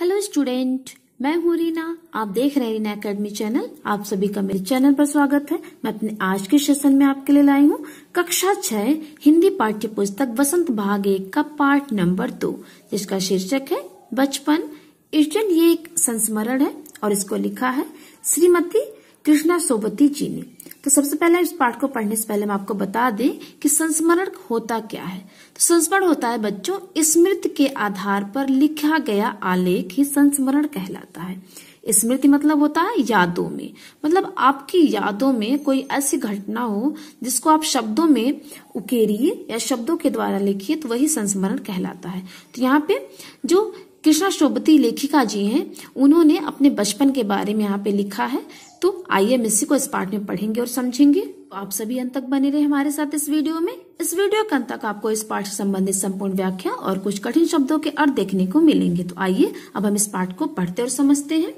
hello student मैं हूं रीना आप देख रहे हैं रीना अकेडमी चैनल आप सभी का मेरे चैनल पर स्वागत है मैं अपने आज के सेशन में आपके लिए लाई हूं कक्षा छह हिंदी पाठ्य पुस्तक बसंत भाग एक का पाठ नंबर दो जिसका शीर्षक है बचपन इर्जन ये एक संस्मरण है और इसको लिखा है श्रीमती कृष्णा सोबती जी ने तो सबसे पहले इस पाठ को पढ़ने से पहले मैं आपको बता दें कि संस्मरण होता क्या है तो संस्मरण होता है बच्चों स्मृति के आधार पर लिखा गया आलेख ही संस्मरण कहलाता है स्मृति मतलब होता है यादों में मतलब आपकी यादों में कोई ऐसी घटना हो जिसको आप शब्दों में उकेरिए या शब्दों के द्वारा लिखिए तो वही संस्मरण कहलाता है तो यहाँ पे जो कृष्णा शोभती लेखिका जी हैं उन्होंने अपने बचपन के बारे में यहाँ पे लिखा है तो आइए हम इसी को इस पार्ट में पढ़ेंगे और समझेंगे तो आप सभी अंत तक बने रहे हमारे साथ इस वीडियो में इस वीडियो के अंत तक आपको इस पाठ से संबंधित संपूर्ण व्याख्या और कुछ कठिन शब्दों के अर्थ देखने को मिलेंगे तो आइए अब हम इस पाठ को पढ़ते और समझते हैं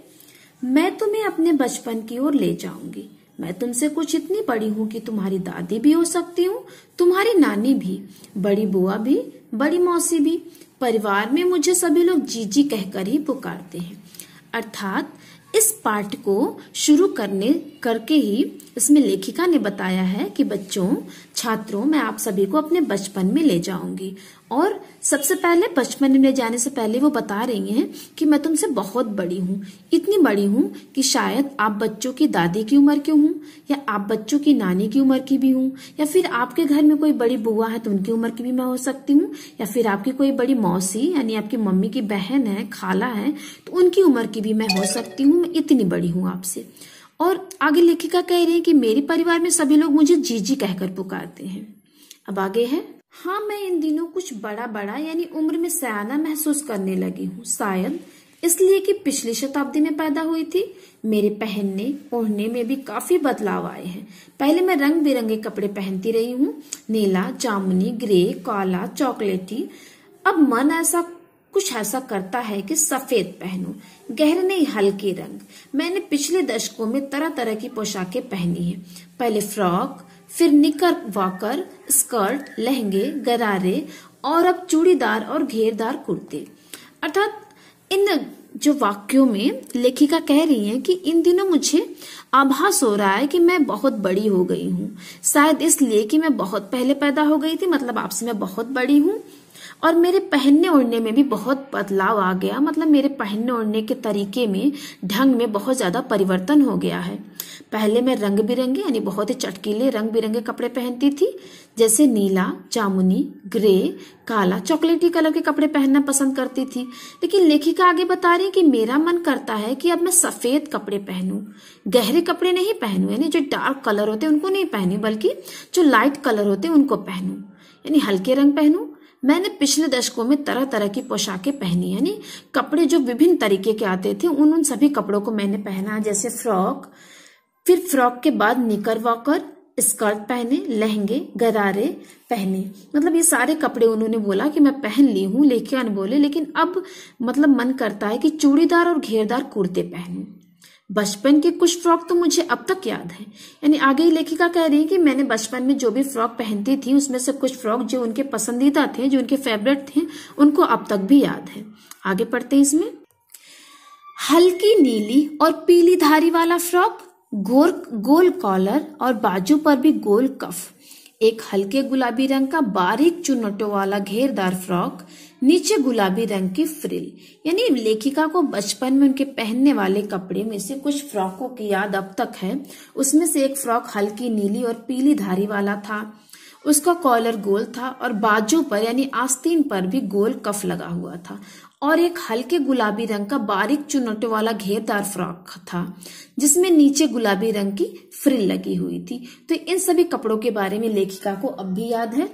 मैं तुम्हें अपने बचपन की ओर ले जाऊंगी मैं तुमसे कुछ इतनी बड़ी हूँ कि तुम्हारी दादी भी हो सकती हूँ तुम्हारी नानी भी बड़ी बुआ भी बड़ी मौसी भी परिवार में मुझे सभी लोग जीजी कहकर ही पुकारते हैं अर्थात इस पाठ को शुरू करने करके ही इसमें लेखिका ने बताया है कि बच्चों छात्रों मैं आप सभी को अपने बचपन में ले जाऊंगी और सबसे पहले बचपन में जाने से पहले वो बता रही हैं कि मैं तुमसे बहुत बड़ी हूँ इतनी बड़ी हूँ कि शायद आप बच्चों की दादी की उम्र की हूँ या आप बच्चों की नानी की उम्र की भी हूँ या फिर आपके घर में कोई बड़ी बुआ है तो उनकी उम्र की भी मैं हो सकती हूँ या फिर आपकी कोई बड़ी मौसी यानी आपकी मम्मी की बहन है खाला है तो उनकी उम्र की भी मैं हो सकती हूँ मैं इतनी बड़ी हूँ आपसे और आगे लेखिका कह रही है कि मेरे परिवार में सभी लोग मुझे जीजी कहकर पुकारते हैं अब आगे है हाँ मैं इन दिनों कुछ बड़ा बड़ा यानी उम्र में सयाना महसूस करने लगी हूँ शायद इसलिए कि पिछली शताब्दी में पैदा हुई थी मेरे पहनने ओढ़ने में भी काफी बदलाव आए हैं पहले मैं रंग बिरंगे कपड़े पहनती रही हूँ नीला जामुनी ग्रे काला चॉकलेटी अब मन ऐसा कुछ ऐसा करता है कि सफेद पहनू गहरे नहीं हल्के रंग मैंने पिछले दशकों में तरह तरह की पोशाकें पहनी है पहले फ्रॉक फिर निकर वाकर स्कर्ट लहंगे गरारे और अब चूड़ीदार और घेरदार कुर्ते अर्थात इन जो वाक्यों में लेखिका कह रही है कि इन दिनों मुझे आभास हो रहा है कि मैं बहुत बड़ी हो गई हूँ शायद इसलिए कि मैं बहुत पहले पैदा हो गई थी मतलब आपसे मैं बहुत बड़ी हूँ और मेरे पहनने ओढ़ने में भी बहुत बदलाव आ गया मतलब मेरे पहनने ओढ़ने के तरीके में ढंग में बहुत ज़्यादा परिवर्तन हो गया है पहले मैं रंग बिरंगे यानी बहुत ही चटकीले रंग बिरंगे कपड़े पहनती थी जैसे नीला जामुनी ग्रे काला चॉकलेटी कलर के कपड़े पहनना पसंद करती थी लेकिन लेखिका आगे बता रही कि मेरा मन करता है कि अब मैं सफ़ेद कपड़े पहनूं गहरे कपड़े नहीं पहनूं यानी जो डार्क कलर होते हैं उनको नहीं पहनूं बल्कि जो लाइट कलर होते उनको पहनूं यानी हल्के रंग पहनूं मैंने पिछले दशकों में तरह तरह की पोशाकें पहनी यानी कपड़े जो विभिन्न तरीके के आते थे उन उन सभी कपड़ों को मैंने पहना जैसे फ्रॉक फिर फ्रॉक के बाद निकर वॉकर स्कर्ट पहने लहंगे गरारे पहने मतलब ये सारे कपड़े उन्होंने बोला कि मैं पहन ली हूं लेखिया बोले लेकिन अब मतलब मन करता है कि चूड़ीदार और घेरदार कुर्ते पहनूं बचपन के कुछ फ्रॉक तो मुझे अब तक याद है यानी आगे लेखिका कह रही है कि मैंने बचपन में जो भी फ्रॉक पहनती थी उसमें से कुछ फ्रॉक जो उनके पसंदीदा थे जो उनके फेवरेट थे उनको अब तक भी याद है आगे पढ़ते हैं इसमें हल्की नीली और पीली धारी वाला फ्रॉक गोल गोल कॉलर और बाजू पर भी गोल कफ एक हल्के गुलाबी रंग का बारीक चुनटों वाला घेरदार फ्रॉक नीचे गुलाबी रंग की फ्रिल यानी लेखिका को बचपन में उनके पहनने वाले कपड़े में से कुछ फ्रॉकों की याद अब तक है उसमें से एक फ्रॉक हल्की नीली और पीली धारी वाला था उसका कॉलर गोल था और बाजू पर यानी आस्तीन पर भी गोल कफ लगा हुआ था और एक हल्के गुलाबी रंग का बारीक चुनौटे वाला घेरदार फ्रॉक था जिसमें नीचे गुलाबी रंग की फ्रिल लगी हुई थी तो इन सभी कपड़ों के बारे में लेखिका को अब भी याद है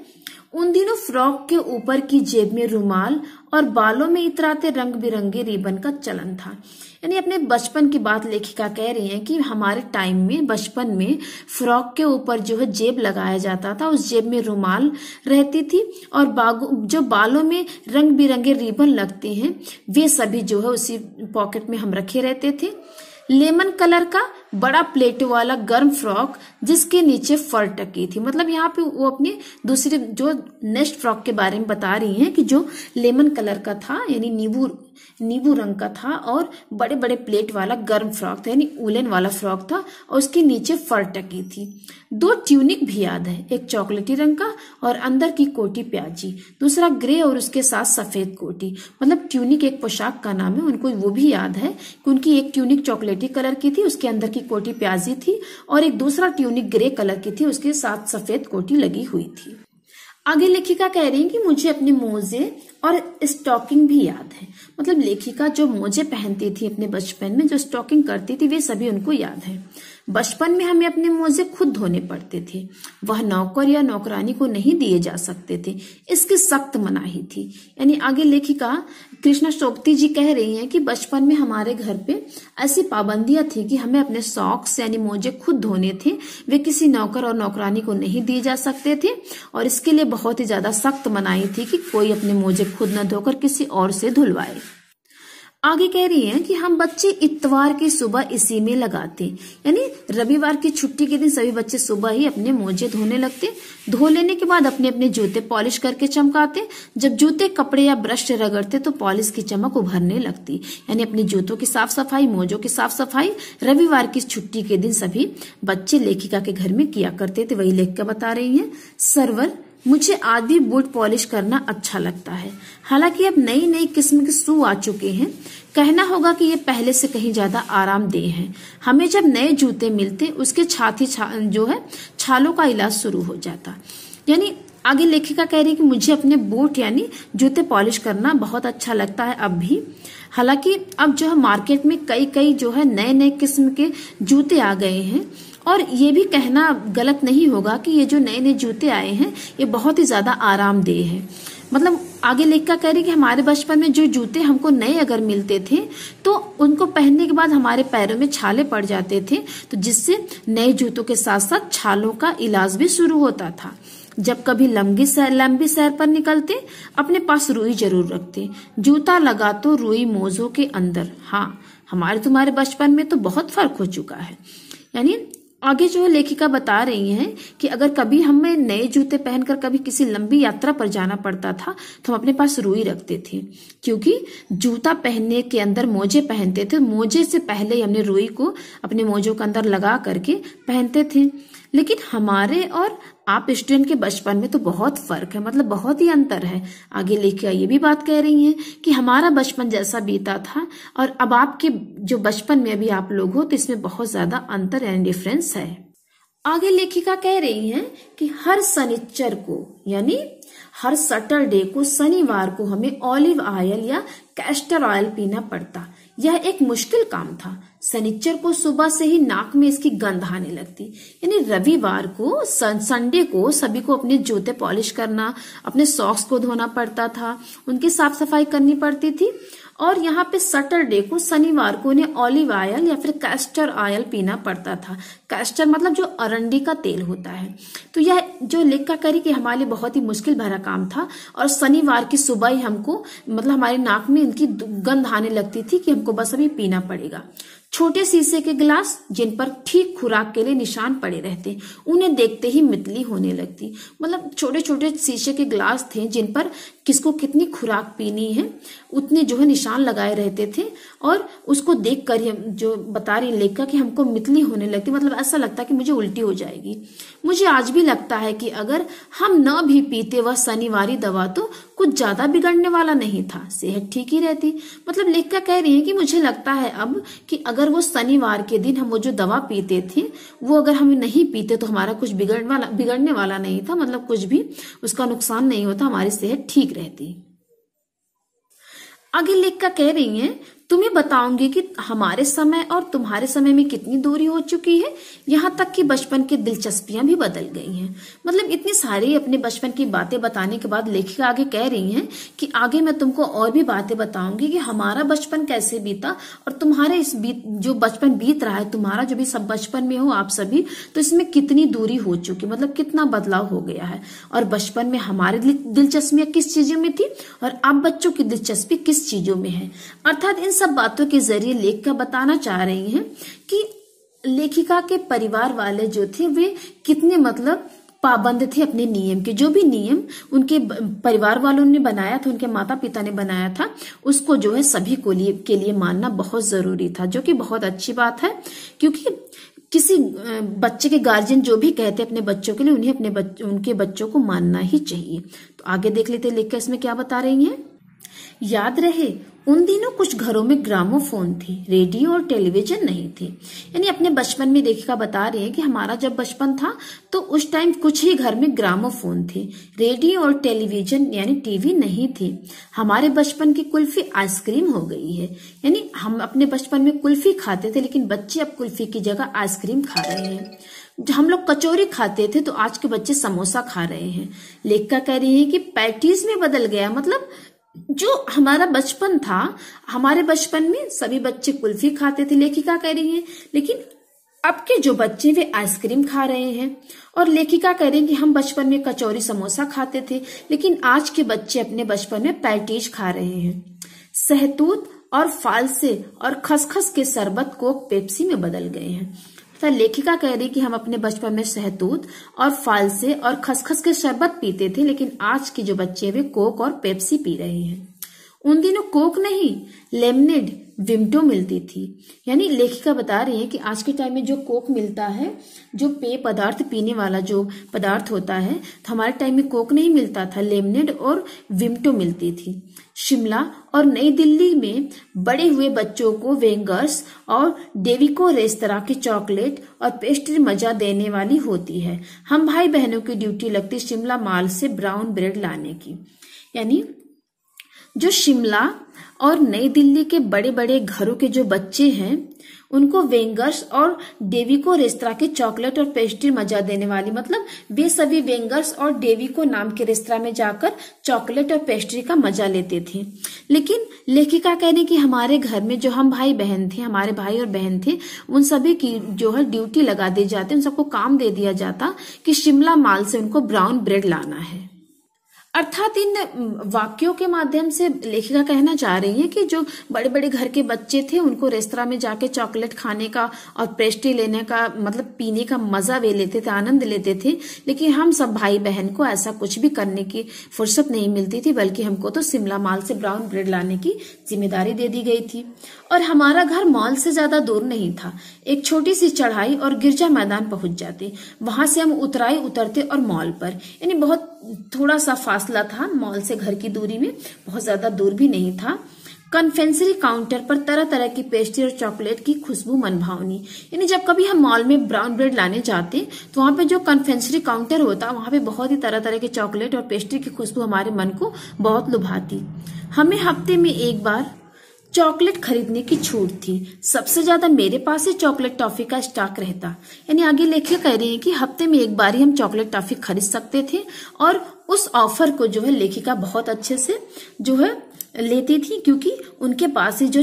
उन दिनों फ्रॉक के ऊपर की जेब में रुमाल और बालों में इतराते रंग बिरंगे रिबन का चलन था यानी अपने बचपन की बात लेखिका कह रही हैं कि हमारे टाइम में बचपन में फ्रॉक के ऊपर जो है जेब लगाया जाता था उस जेब में रुमाल रहती थी और जो बालों में रंग बिरंगे रिबन लगते हैं वे सभी जो है उसी पॉकेट में हम रखे रहते थे लेमन कलर का बड़ा प्लेट वाला गर्म फ्रॉक जिसके नीचे फर टकी थी मतलब यहाँ पे वो अपने दूसरे जो नेक्स्ट फ्रॉक के बारे में बता रही हैं कि जो लेमन कलर का था यानी नींबू नींबू रंग का था और बड़े बड़े प्लेट वाला गर्म फ्रॉक था यानी उलन वाला फ्रॉक था और उसके नीचे फर टकी थी दो ट्यूनिक भी याद है एक चॉकलेटी रंग का और अंदर की कोटी प्याजी दूसरा ग्रे और उसके साथ सफेद कोटी मतलब ट्यूनिक एक पोशाक का नाम है उनको वो भी याद है कि उनकी एक ट्यूनिक चॉकलेटी कलर की थी उसके अंदर की कोटी प्याजी थी और एक दूसरा ट्यूनिक ग्रे कलर की थी उसके साथ सफेद कोटी लगी हुई थी आगे लेखिका कह रही है कि मुझे अपने मोजे और स्टॉकिंग भी याद है मतलब लेखिका जो मोजे पहनती थी अपने बचपन में जो स्टॉकिंग करती थी वे सभी उनको याद है बचपन में हमें अपने मोजे खुद धोने पड़ते थे वह नौकर या नौकरानी को नहीं दिए जा सकते थे इसकी सख्त मनाही थी यानी आगे लेखिका कृष्णा शोक्ति जी कह रही हैं कि बचपन में हमारे घर पे ऐसी पाबंदियां थी कि हमें अपने सॉक्स यानी मोजे खुद धोने थे वे किसी नौकर और नौकरानी को नहीं दिए जा सकते थे और इसके लिए बहुत ही ज्यादा सख्त मनाही थी कि कोई अपने मोजे खुद न धोकर किसी और से धुलवाए आगे कह रही है कि हम बच्चे इतवार की सुबह इसी में लगाते यानी रविवार की छुट्टी के दिन सभी बच्चे सुबह ही अपने मोजे धोने लगते धो लेने के बाद अपने अपने जूते पॉलिश करके चमकाते जब जूते कपड़े या ब्रश से रगड़ते तो पॉलिश की चमक उभरने लगती यानी अपने जूतों की साफ सफाई मोजों की साफ सफाई रविवार की छुट्टी के दिन सभी बच्चे लेखिका के घर में किया करते थे वही लेखिका बता रही है सर्वर मुझे आधी बूट पॉलिश करना अच्छा लगता है हालांकि अब नई नई किस्म के शू आ चुके हैं कहना होगा कि ये पहले से कहीं ज्यादा आरामदेह हैं हमें जब नए जूते मिलते उसके छाती छा, जो है छालों का इलाज शुरू हो जाता यानी आगे लेखिका कह रही है कि मुझे अपने बूट यानी जूते पॉलिश करना बहुत अच्छा लगता है अब भी हालांकि अब जो है मार्केट में कई कई जो है नए नए किस्म के जूते आ गए हैं और ये भी कहना गलत नहीं होगा कि ये जो नए नए जूते आए हैं ये बहुत ही ज़्यादा आरामदेह है मतलब आगे लेखिका कह रही कि हमारे बचपन में जो जूते हमको नए अगर मिलते थे तो उनको पहनने के बाद हमारे पैरों में छाले पड़ जाते थे तो जिससे नए जूतों के साथ साथ छालों का इलाज भी शुरू होता था जब कभी लंबी सैर लंबी सैर पर निकलते अपने पास रुई जरूर रखते जूता लगा तो रुई मोजों के अंदर हाँ हमारे तुम्हारे बचपन में तो बहुत फर्क हो चुका है यानी आगे जो लेखिका बता रही हैं कि अगर कभी हमें नए जूते पहनकर कभी किसी लंबी यात्रा पर जाना पड़ता था तो हम अपने पास रुई रखते थे क्योंकि जूता पहनने के अंदर मोजे पहनते थे मोजे से पहले हमने रुई को अपने मोजों के अंदर लगा करके पहनते थे लेकिन हमारे और आप स्टूडेंट के बचपन में तो बहुत फर्क है मतलब बहुत ही अंतर है आगे लेखिका ये भी बात कह रही हैं कि हमारा बचपन जैसा बीता था और अब आपके जो बचपन में अभी आप लोग हो तो इसमें बहुत ज्यादा अंतर एंड डिफरेंस है आगे लेखिका कह रही हैं कि हर सनिचर को यानी हर सटरडे को शनिवार को हमें ऑलिव ऑयल या कैस्टर ऑयल पीना पड़ता यह एक मुश्किल काम था सनिचर को सुबह से ही नाक में इसकी गंध आने लगती यानी रविवार को संडे को सभी को अपने जूते पॉलिश करना अपने सॉक्स को धोना पड़ता था उनकी साफ सफाई करनी पड़ती थी और यहाँ पे सैटरडे को शनिवार को उन्हें ऑलिव ऑयल या फिर कैस्टर ऑयल पीना पड़ता था कैस्टर मतलब जो अरंडी का तेल होता है तो यह जो लेखा करी कि हमारे लिए बहुत ही मुश्किल भरा काम था और शनिवार की सुबह ही हमको मतलब हमारे नाक में इनकी गंध आने लगती थी कि हमको बस अभी पीना पड़ेगा छोटे शीशे के गिलास जिन पर ठीक खुराक के लिए निशान पड़े रहते उन्हें देखते ही मितली होने लगती मतलब छोटे छोटे शीशे के गिलास थे जिन पर किसको कितनी खुराक पीनी है उतने जो है निशान लगाए रहते थे और उसको देख कर ही जो बता रही लेखिका कि हमको मितली होने लगती मतलब ऐसा लगता है कि मुझे उल्टी हो जाएगी मुझे आज भी लगता है कि अगर हम न भी पीते वह शनिवार दवा तो कुछ ज्यादा बिगड़ने वाला नहीं था सेहत ठीक ही रहती मतलब लेखिका कह रही है कि मुझे लगता है अब कि अगर वो शनिवार के दिन हम वो जो दवा पीते थे वो अगर हम नहीं पीते तो हमारा कुछ बिगड़ने वाला बिगड़ने वाला नहीं था मतलब कुछ भी उसका नुकसान नहीं होता हमारी सेहत ठीक रहती आगे लेख का कह रही हैं तुम्हें बताऊंगी कि हमारे समय और तुम्हारे समय में कितनी दूरी हो चुकी है यहाँ तक कि बचपन की दिलचस्पियां भी बदल गई हैं मतलब इतनी सारी अपने बचपन की बातें बताने के बाद लेखिका आगे कह रही हैं कि आगे मैं तुमको और भी बातें बताऊंगी कि हमारा बचपन कैसे बीता और तुम्हारे इस बीत जो बचपन बीत रहा है तुम्हारा जो भी सब बचपन में हो आप सभी तो इसमें कितनी दूरी हो चुकी मतलब कितना बदलाव हो गया है और बचपन में हमारी दिलचस्पियां किस चीजों में थी और अब बच्चों की दिलचस्पी किस चीजों में है अर्थात इन सब बातों के जरिए लेखिका बताना चाह रही हैं कि लेखिका के परिवार वाले जो थे वे कितने मतलब पाबंद थे अपने नियम के जो भी नियम उनके परिवार वालों ने बनाया था उनके माता पिता ने बनाया था उसको जो है सभी को लिए के लिए मानना बहुत जरूरी था जो कि बहुत अच्छी बात है क्योंकि किसी बच्चे के गार्जियन जो भी कहते अपने बच्चों के लिए उन्हें अपने बच्च, उनके बच्चों को मानना ही चाहिए तो आगे देख लेते लेखकर इसमें क्या बता रही है याद रहे उन दिनों कुछ घरों में ग्रामोफोन थे रेडियो और टेलीविजन नहीं थे यानी अपने बचपन में देखा बता रहे हैं कि हमारा जब बचपन था तो उस टाइम कुछ ही घर में ग्रामोफोन थे रेडियो और टेलीविजन यानी टीवी नहीं थी हमारे बचपन की कुल्फी आइसक्रीम हो गई है यानी हम अपने बचपन में कुल्फी खाते थे लेकिन बच्चे अब कुल्फी की जगह आइसक्रीम खा रहे हैं हम लोग कचौरी खाते थे तो आज के बच्चे समोसा खा रहे हैं लेखका कह रही है कि पैटीज में बदल गया मतलब जो हमारा बचपन था हमारे बचपन में सभी बच्चे कुल्फी खाते थे लेखिका कह रही है लेकिन अब के जो बच्चे वे आइसक्रीम खा रहे हैं और लेखिका कह रही है कि हम बचपन में कचौरी समोसा खाते थे लेकिन आज के बच्चे अपने बचपन में पैटीज खा रहे हैं सहतूत और फालसे और खसखस के शरबत को पेप्सी में बदल गए हैं तथा लेखिका कह रही कि हम अपने बचपन में शहतूत और फालसे और खसखस के शरबत पीते थे लेकिन आज के जो बच्चे वे कोक और पेप्सी पी रहे हैं उन दिनों कोक नहीं लेमनेड विमटो मिलती थी यानी लेखिका बता रही है कि आज के टाइम में जो कोक मिलता है जो पेय पदार्थ पीने वाला जो पदार्थ होता है तो हमारे टाइम में कोक नहीं मिलता था लेमनेड और विमटो मिलती थी शिमला और नई दिल्ली में बड़े हुए बच्चों को वेंगर्स और डेविको रेस्तरा की चॉकलेट और पेस्ट्री मजा देने वाली होती है हम भाई बहनों की ड्यूटी लगती शिमला माल से ब्राउन ब्रेड लाने की यानी जो शिमला और नई दिल्ली के बड़े बड़े घरों के जो बच्चे हैं उनको वेंगर्स और डेवी को रेस्तरा के चॉकलेट और पेस्ट्री मजा देने वाली मतलब वे सभी वेंगर्स और डेवी को नाम के रेस्तरा में जाकर चॉकलेट और पेस्ट्री का मजा लेते थे लेकिन लेखिका कह रही कि हमारे घर में जो हम भाई बहन थे हमारे भाई और बहन थे उन सभी की जो है ड्यूटी लगा दी जाती उन सबको काम दे दिया जाता कि शिमला माल से उनको ब्राउन ब्रेड लाना है अर्थात इन वाक्यों के माध्यम से लेखिका कहना चाह रही है कि जो बड़े बड़े घर के बच्चे थे उनको रेस्तरा में जाके चॉकलेट खाने का और पेस्ट्री लेने का मतलब पीने का मजा वे लेते थे आनंद लेते थे लेकिन हम सब भाई बहन को ऐसा कुछ भी करने की फुर्सत नहीं मिलती थी बल्कि हमको तो शिमला माल से ब्राउन ब्रेड लाने की जिम्मेदारी दे दी गई थी और हमारा घर मॉल से ज्यादा दूर नहीं था एक छोटी सी चढ़ाई और गिरजा मैदान पहुंच जाते वहां से हम उतराई उतरते और मॉल पर यानी बहुत थोड़ा सा फासला था मॉल से घर की दूरी में बहुत ज्यादा दूर भी नहीं था कन्फेंसरी काउंटर पर तरह तरह की पेस्ट्री और चॉकलेट की खुशबू मनभावनी यानी जब कभी हम मॉल में ब्राउन ब्रेड लाने जाते तो वहां पे जो कन्फेंसरी काउंटर होता वहां पे बहुत ही तरह तरह के चॉकलेट और पेस्ट्री की खुशबू हमारे मन को बहुत लुभाती हमें हफ्ते में एक बार चॉकलेट खरीदने की छूट थी सबसे ज्यादा मेरे पास ही चॉकलेट टॉफी का स्टॉक रहता यानी आगे लेखिका कह रही है कि हफ्ते में एक बार ही हम चॉकलेट टॉफी खरीद सकते थे और उस ऑफर को जो है लेखिका बहुत अच्छे से जो है लेती थी क्योंकि उनके पास ही जो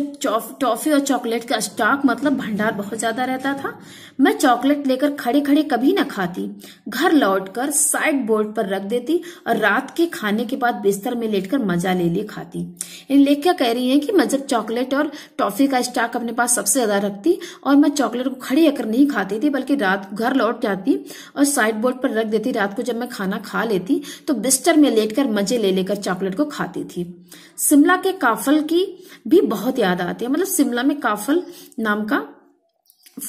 टॉफी और चॉकलेट का स्टॉक मतलब भंडार बहुत ज्यादा रहता था मैं चॉकलेट लेकर खड़े खड़े कभी न खाती घर लौटकर साइड बोर्ड पर रख देती और रात के खाने के बाद बिस्तर में लेटकर मजा ले लिए खाती लेखिया कह रही है कि मैं जब चॉकलेट और टॉफी का स्टॉक अपने पास सबसे ज्यादा रखती और मैं चॉकलेट को खड़े होकर नहीं खाती थी बल्कि रात घर लौट जाती और साइड बोर्ड पर रख देती रात को जब मैं खाना खा लेती तो बिस्तर में लेटकर मजे ले लेकर चॉकलेट को खाती थी शिमला के काफल की भी बहुत याद आती है मतलब शिमला में काफल नाम का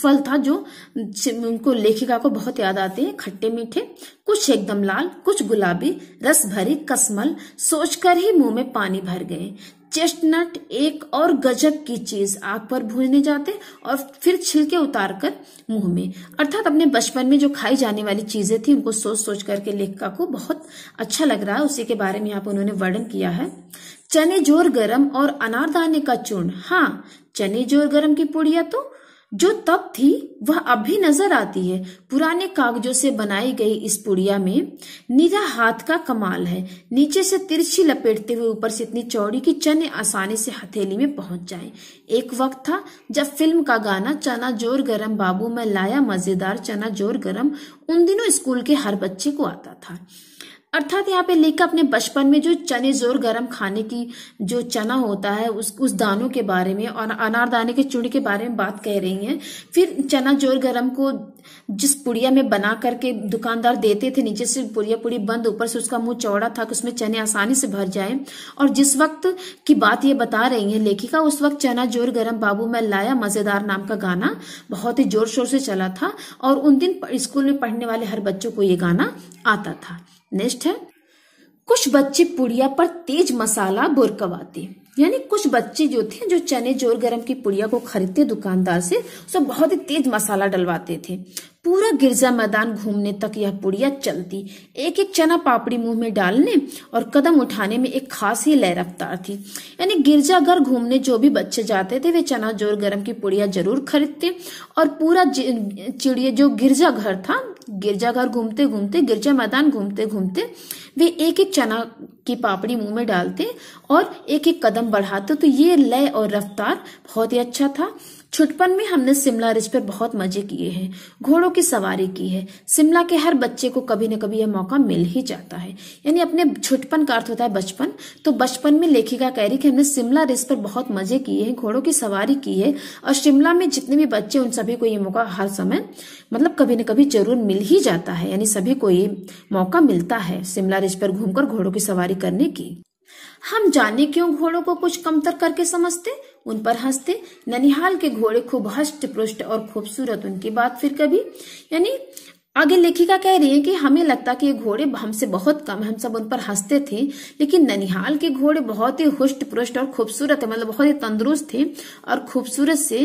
फल था जो उनको लेखिका को बहुत याद आते हैं खट्टे मीठे कुछ एकदम लाल कुछ गुलाबी रस भरी कसमल सोचकर ही मुंह में पानी भर गए चेस्टनट एक और गजब की चीज आग पर भूलने जाते और फिर छिलके उतार कर मुंह में अर्थात अपने बचपन में जो खाई जाने वाली चीजें थी उनको सोच सोच करके लेखका को बहुत अच्छा लग रहा है उसी के बारे में यहाँ पर उन्होंने वर्णन किया है चने जोर गरम और अनारदाने का चूर्ण हाँ चने जोर गरम की पुड़िया तो जो तब थी वह अब भी नजर आती है पुराने कागजों से बनाई गई इस पुड़िया में निरा हाथ का कमाल है नीचे से तिरछी लपेटते हुए ऊपर से इतनी चौड़ी कि चने आसानी से हथेली में पहुंच जाए एक वक्त था जब फिल्म का गाना चना जोर गरम बाबू में लाया मजेदार चना जोर गरम उन दिनों स्कूल के हर बच्चे को आता था अर्थात यहाँ पे लेखक अपने बचपन में जो चने जोर गरम खाने की जो चना होता है उस उस दानों के बारे में और अनारदाने के चूड़ी के बारे में बात कह रही हैं फिर चना जोर गरम को जिस पुड़िया में बना करके दुकानदार देते थे नीचे से पुड़िया पुड़ी बंद ऊपर से उसका मुंह चौड़ा था कि उसमें चने आसानी से भर जाए और जिस वक्त की बात ये बता रही है लेखिका उस वक्त चना जोर गरम बाबू मैं लाया मजेदार नाम का गाना बहुत ही जोर शोर से चला था और उन दिन स्कूल में पढ़ने वाले हर बच्चों को ये गाना आता था नेक्स्ट है कुछ बच्चे पुड़िया पर तेज मसाला बुरकवाते यानी कुछ बच्चे जो थे जो चने जोर गरम की पुड़िया को खरीदते दुकानदार से उसमें बहुत ही तेज मसाला डलवाते थे पूरा गिरजा मैदान घूमने तक यह पुड़िया चलती एक एक चना पापड़ी मुंह में डालने और कदम उठाने में एक खास ही लय रफ्तार थी यानी गिरजाघर घूमने जो भी बच्चे जाते थे वे चना जोर गरम की पुड़िया जरूर खरीदते और पूरा चिड़िया जो गिरजाघर था गिरजाघर घूमते घूमते गिरजा मैदान घूमते घूमते वे एक एक चना की पापड़ी मुंह में डालते और एक एक कदम बढ़ाते तो ये लय और रफ्तार बहुत ही अच्छा था छुटपन में हमने शिमला रिज पर बहुत मजे किए हैं घोड़ों की सवारी की है शिमला के हर बच्चे को कभी न कभी यह मौका मिल ही जाता है यानी अपने छुटपन का अर्थ होता है बचपन तो बचपन में लेखिका कह रही कि हमने शिमला रिज पर बहुत मजे किए हैं घोड़ों की सवारी की है और शिमला में जितने भी बच्चे उन सभी को ये मौका हर समय मतलब कभी न कभी जरूर मिल ही जाता है यानी सभी को ये मौका मिलता है शिमला रिज पर घूमकर घोड़ों की सवारी करने की हम जाने क्यों घोड़ों को कुछ कमतर करके समझते उन पर हंसते ननिहाल के घोड़े खूब हष्ट पुष्ट और खूबसूरत उनकी बात फिर कभी यानी आगे लेखिका कह रही है कि हमें लगता कि ये घोड़े हमसे बहुत कम हम सब उन पर हंसते थे लेकिन ननिहाल के घोड़े बहुत ही हुष्ट पुष्ट और खूबसूरत है मतलब बहुत ही तंदुरुस्त थे और खूबसूरत से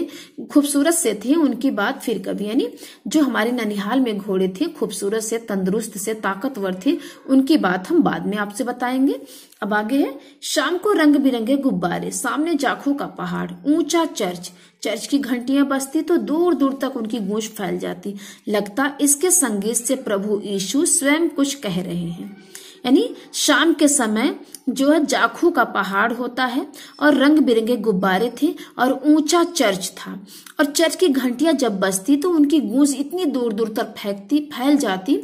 खूबसूरत से थे उनकी बात फिर कभी यानी जो हमारे ननिहाल में घोड़े थे खूबसूरत से तंदुरुस्त से ताकतवर थे उनकी बात हम बाद में आपसे बताएंगे अब आगे है शाम को रंग बिरंगे गुब्बारे सामने जाखों का पहाड़ ऊंचा चर्च चर्च की घंटियां बजती तो दूर दूर तक उनकी गूंज फैल जाती लगता इसके संगीत से प्रभु यीशु स्वयं कुछ कह रहे हैं यानी शाम के समय जो है जाखू का पहाड़ होता है और रंग बिरंगे गुब्बारे थे और ऊंचा चर्च था और चर्च की घंटियां जब बजती तो उनकी गूंज इतनी दूर दूर तक फेंकती फैल जाती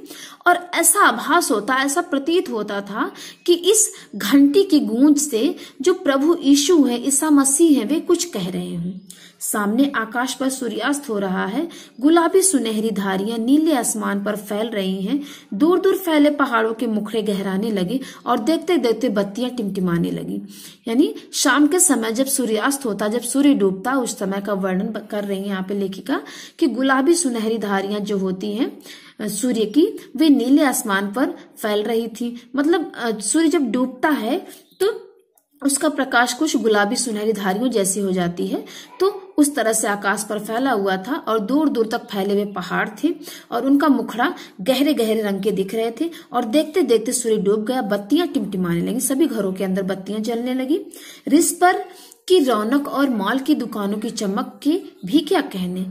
और ऐसा आभास होता ऐसा प्रतीत होता था कि इस घंटी की गूंज से जो प्रभु यीशु है ईसा मसीह है वे कुछ कह रहे हैं सामने आकाश पर सूर्यास्त हो रहा है गुलाबी सुनहरी धारियां नीले आसमान पर फैल रही हैं दूर दूर फैले पहाड़ों के मुखड़े गहराने लगे और देखते देखते बत्तियां टिमटिमाने लगी यानी शाम के समय जब सूर्यास्त होता जब सूर्य डूबता उस समय का वर्णन कर रही है यहाँ पे लेखिका कि गुलाबी सुनहरी धारियां जो होती हैं सूर्य की वे नीले आसमान पर फैल रही थी मतलब सूर्य जब डूबता है तो उसका प्रकाश कुछ गुलाबी सुनहरी धारियों जैसी हो जाती है तो उस तरह से आकाश पर फैला हुआ था और दूर दूर तक फैले हुए पहाड़ थे और उनका मुखड़ा गहरे गहरे रंग के दिख रहे थे और देखते देखते सूर्य डूब गया बत्तियां टिमटिमाने लगी सभी घरों के अंदर बत्तियां जलने लगी रिस पर की रौनक और माल की दुकानों की चमक के भी क्या कहने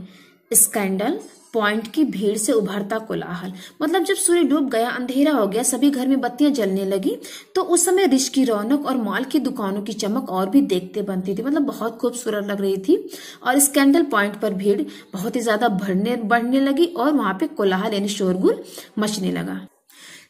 स्कैंडल पॉइंट की भीड़ से उभरता कोलाहल मतलब जब सूर्य डूब गया अंधेरा हो गया सभी घर में बत्तियां जलने लगी तो उस समय रिश की रौनक और मॉल की दुकानों की चमक और भी देखते बनती थी मतलब बहुत खूबसूरत लग रही थी और स्कैंडल पॉइंट पर भीड़ बहुत ही ज्यादा भरने बढ़ने लगी और वहां पे कोलाहल यानी शोरगुल मचने लगा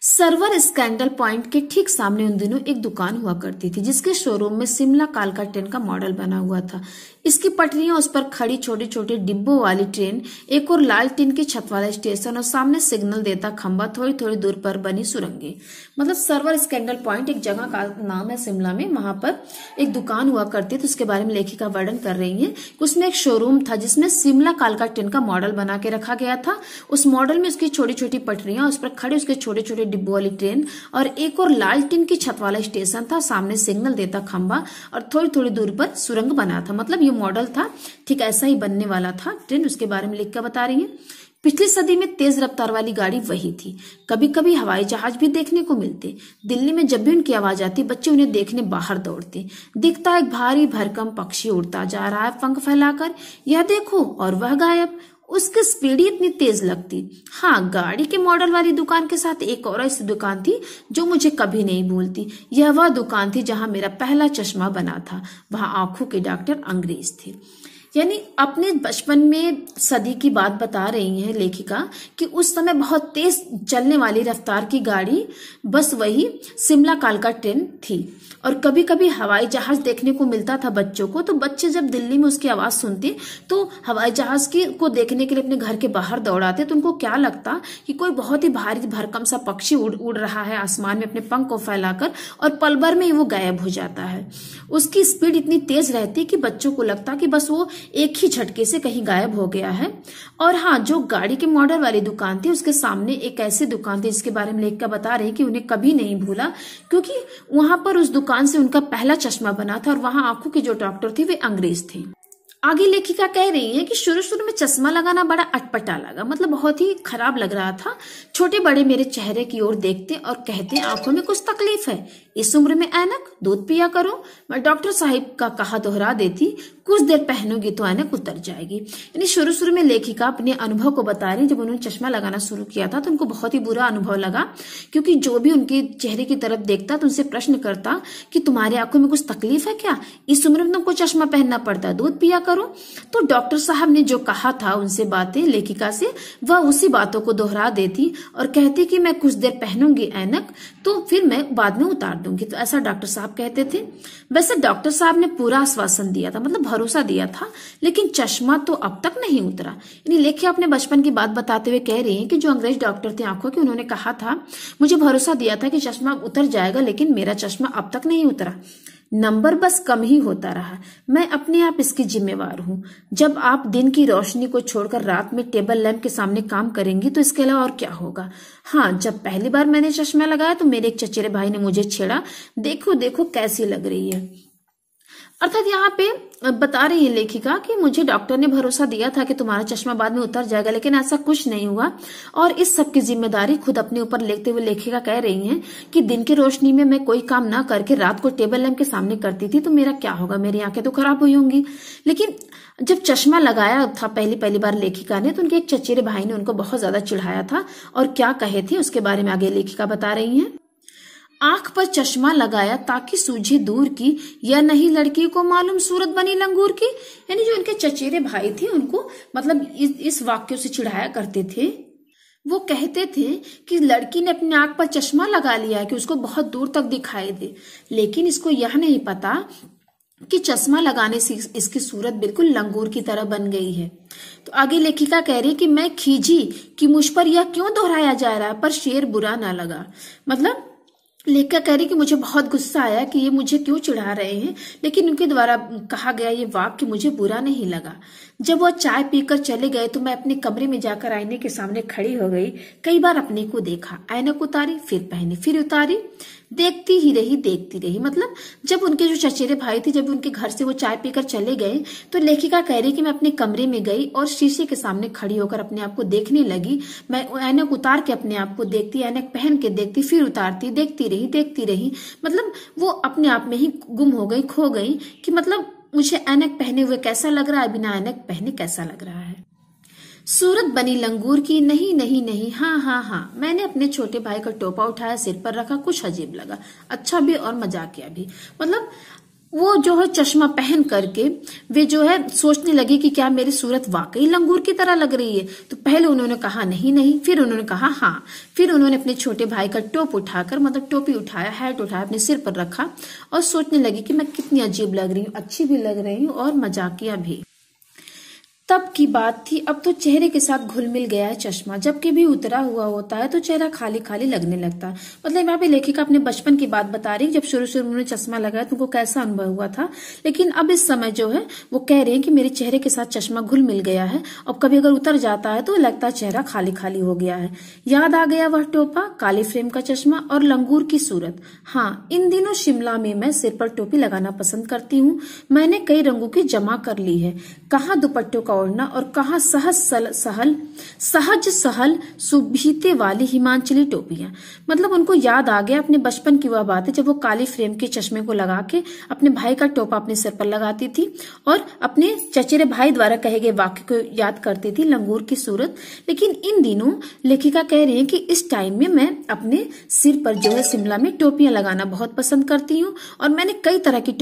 सर्वर स्कैंडल पॉइंट के ठीक सामने उन दिनों एक दुकान हुआ करती थी जिसके शोरूम में शिमला कालका ट्रेन का मॉडल बना हुआ था इसकी पटरियां उस पर खड़ी छोटे छोटे डिब्बों वाली ट्रेन एक और लाल टिन की छत वाला स्टेशन और सामने सिग्नल देता खंबा थोड़ी थोड़ी दूर पर बनी सुरंगे मतलब सर्वर स्कैंडल पॉइंट एक जगह का नाम है शिमला में वहां पर एक दुकान हुआ करती थी तो उसके बारे में लेखिका वर्णन कर रही है उसमें एक शोरूम था जिसमें शिमला कालका ट्रेन का मॉडल बना के रखा गया था उस मॉडल में उसकी छोटी छोटी पटरियां उस पर खड़े उसके छोटे छोटे डिब्बों वाली ट्रेन और एक और लाल टिन की छत वाला स्टेशन था सामने सिग्नल देता खंबा और थोड़ी थोड़ी दूर पर सुरंग बना था मतलब ये मॉडल था ठीक ऐसा ही बनने वाला था ट्रेन उसके बारे में लिख कर बता रही है पिछली सदी में तेज रफ्तार वाली गाड़ी वही थी कभी कभी हवाई जहाज भी देखने को मिलते दिल्ली में जब भी उनकी आवाज आती बच्चे उन्हें देखने बाहर दौड़ते दिखता एक भारी भरकम पक्षी उड़ता जा रहा है पंख फैलाकर यह देखो और वह गायब उसकी स्पीड ही इतनी तेज लगती हाँ गाड़ी के मॉडल वाली दुकान के साथ एक और ऐसी दुकान थी जो मुझे कभी नहीं भूलती यह वह दुकान थी जहां मेरा पहला चश्मा बना था वहां आंखों के डॉक्टर अंग्रेज थे यानी अपने बचपन में सदी की बात बता रही है लेखिका कि उस समय बहुत तेज चलने वाली रफ्तार की गाड़ी बस वही शिमला कालका ट्रेन थी और कभी कभी हवाई जहाज देखने को मिलता था बच्चों को तो बच्चे जब दिल्ली में उसकी आवाज सुनते तो हवाई जहाज की को देखने के लिए अपने घर के बाहर दौड़ाते तो उनको क्या लगता कि कोई बहुत ही भारी भरकम सा पक्षी उड़ उड़ रहा है आसमान में अपने पंख को फैलाकर और पलभर में ही वो गायब हो जाता है उसकी स्पीड इतनी तेज रहती कि बच्चों को लगता कि बस वो एक ही झटके से कहीं गायब हो गया है और हाँ जो गाड़ी के मॉडल वाली दुकान थी उसके सामने एक ऐसी दुकान थी जिसके बारे में लेखिका बता रहे कि उन्हें कभी नहीं भूला क्योंकि वहां पर उस दुकान से उनका पहला चश्मा बना था और वहां आंखों के जो डॉक्टर थे वे अंग्रेज थे आगे लेखिका कह रही है कि शुरू शुरू में चश्मा लगाना बड़ा अटपटा लगा मतलब बहुत ही खराब लग रहा था छोटे बड़े मेरे चेहरे की ओर देखते और कहते आंखों में कुछ तकलीफ है इस उम्र में ऐनक दूध पिया करो मैं डॉक्टर साहिब का कहा दोहरा देती कुछ देर पहनोगी तो ऐनक उतर जाएगी यानी शुरू शुरू में लेखिका अपने अनुभव को बता रही जब उन्होंने चश्मा लगाना शुरू किया था तो उनको बहुत ही बुरा अनुभव लगा क्योंकि जो भी उनके चेहरे की तरफ देखता तो उनसे प्रश्न करता कि तुम्हारी आंखों में कुछ तकलीफ है क्या इस उम्र में तुमको चश्मा पहनना पड़ता दूध पिया करो करो तो डॉक्टर साहब ने जो कहा था उनसे बातें लेखिका से वह उसी बातों को दोहरा देती और कहती कि मैं कुछ देर पहनूंगी ऐनक तो फिर मैं बाद में उतार दूंगी तो ऐसा डॉक्टर साहब कहते थे वैसे डॉक्टर साहब ने पूरा आश्वासन दिया था मतलब भरोसा दिया था लेकिन चश्मा तो अब तक नहीं उतरा यानी लेखिया अपने बचपन की बात बताते हुए कह रही है कि जो अंग्रेज डॉक्टर थे आंखों के उन्होंने कहा था मुझे भरोसा दिया था कि चश्मा उतर जाएगा लेकिन मेरा चश्मा अब तक नहीं उतरा नंबर बस कम ही होता रहा मैं अपने आप इसकी जिम्मेवार हूँ जब आप दिन की रोशनी को छोड़कर रात में टेबल लैंप के सामने काम करेंगी तो इसके अलावा और क्या होगा हाँ जब पहली बार मैंने चश्मा लगाया तो मेरे एक चचेरे भाई ने मुझे छेड़ा देखो देखो कैसी लग रही है अर्थात यहाँ पे बता रही है लेखिका कि मुझे डॉक्टर ने भरोसा दिया था कि तुम्हारा चश्मा बाद में उतर जाएगा लेकिन ऐसा कुछ नहीं हुआ और इस सब की जिम्मेदारी खुद अपने ऊपर लेते हुए लेखिका कह रही है कि दिन की रोशनी में मैं कोई काम ना करके रात को टेबल लैम्प के सामने करती थी तो मेरा क्या होगा मेरी आंखें तो खराब हुई होंगी लेकिन जब चश्मा लगाया था पहली पहली बार लेखिका ने तो उनके एक चचेरे भाई ने उनको बहुत ज्यादा चिढ़ाया था और क्या कहे थे उसके बारे में आगे लेखिका बता रही है आंख पर चश्मा लगाया ताकि सूझे दूर की यह नहीं लड़की को मालूम सूरत बनी लंगूर की यानी जो इनके चचेरे भाई थे उनको मतलब इस, इस वाक्य से चिढ़ाया करते थे वो कहते थे कि लड़की ने अपने आंख पर चश्मा लगा लिया है कि उसको बहुत दूर तक दिखाई दे लेकिन इसको यह नहीं पता कि चश्मा लगाने से इसकी सूरत बिल्कुल लंगूर की तरह बन गई है तो आगे लेखिका कह रही कि मैं खीजी कि मुझ पर यह क्यों दोहराया जा रहा है पर शेर बुरा ना लगा मतलब लेखिका कह रही कि मुझे बहुत गुस्सा आया कि ये मुझे क्यों चिढ़ा रहे हैं लेकिन उनके द्वारा कहा गया ये वाक्य मुझे बुरा नहीं लगा जब वो चाय पीकर चले गए तो मैं अपने कमरे में जाकर आईने के सामने खड़ी हो गई कई बार अपने को देखा ऐनक उतारी फिर पहनी फिर उतारी देखती ही रही देखती रही मतलब जब उनके जो चचेरे भाई थे जब उनके घर से वो चाय पीकर चले गए तो लेखिका कह रही कि मैं अपने कमरे में गई और शीशे के सामने खड़ी होकर अपने आप को देखने लगी मैं ऐनक उतार के अपने आप को देखती ऐनक पहन के देखती फिर उतारती देखती रही देखती रही मतलब वो अपने आप में ही गुम हो गई खो गई कि मतलब मुझे ऐनक पहने हुए कैसा लग रहा है बिना ऐनक पहने कैसा लग रहा है सूरत बनी लंगूर की नहीं नहीं नहीं हाँ हाँ हाँ मैंने अपने छोटे भाई का टोपा उठाया सिर पर रखा कुछ अजीब लगा अच्छा भी और मजाकिया भी मतलब वो जो है चश्मा पहन करके वे जो है सोचने लगे कि क्या मेरी सूरत वाकई लंगूर की तरह लग रही है तो पहले उन्होंने कहा नहीं नहीं फिर उन्होंने कहा हाँ फिर उन्होंने अपने छोटे भाई का टोप उठाकर मतलब टोपी उठाया हैट उठाया अपने सिर पर रखा और सोचने लगी कि मैं कितनी अजीब लग रही हूँ अच्छी भी लग रही हूँ और मजाकिया भी तब की बात थी अब तो चेहरे के साथ घुल मिल गया है चश्मा जबकि भी उतरा हुआ होता है तो चेहरा खाली खाली लगने लगता है मतलब यहाँ पे लेखिका अपने बचपन की बात बता रही है जब शुरू शुरू उन्होंने चश्मा लगाया तो उनको कैसा अनुभव हुआ था लेकिन अब इस समय जो है वो कह रहे हैं कि मेरे चेहरे के साथ चश्मा घुल मिल गया है अब कभी अगर उतर जाता है तो लगता है चेहरा खाली खाली हो गया है याद आ गया वह टोपा काले फ्रेम का चश्मा और लंगूर की सूरत हाँ इन दिनों शिमला में मैं सिर पर टोपी लगाना पसंद करती हूँ मैंने कई रंगों की जमा कर ली है कहा दुपट्टों का कौड़ना और कहा सहज सल, सहल सहज सहल सुभीते वाली हिमांचली टोपियां मतलब उनको याद आ गया अपने बचपन की वह बात है जब वो काली फ्रेम के चश्मे को लगा के अपने भाई का टोपा अपने सिर पर लगाती थी और अपने चचेरे भाई द्वारा कहे गए वाक्य को याद करती थी लंगूर की सूरत लेकिन इन दिनों लेखिका कह रही है कि इस टाइम में मैं अपने सिर पर जो है शिमला में टोपियां लगाना बहुत पसंद करती हूँ और मैंने कई तरह की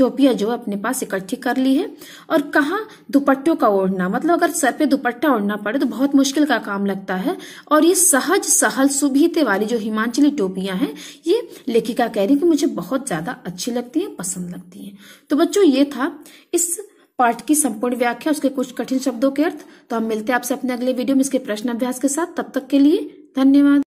टोपियां जो अपने पास इकट्ठी कर ली है और कहा दुपट्टों का ओढ़ना मतलब अगर सर पे दुपट्टा ओढ़ना पड़े तो बहुत मुश्किल का काम लगता है और ये सहज सहल सुभीते वाली जो हिमांचली टोपियां हैं ये लेखिका कह रही कि मुझे बहुत ज्यादा अच्छी लगती है पसंद लगती है तो बच्चों ये था इस पाठ की संपूर्ण व्याख्या उसके कुछ कठिन शब्दों के अर्थ तो हम मिलते हैं आपसे अपने अगले वीडियो में इसके प्रश्न अभ्यास के साथ तब तक के लिए धन्यवाद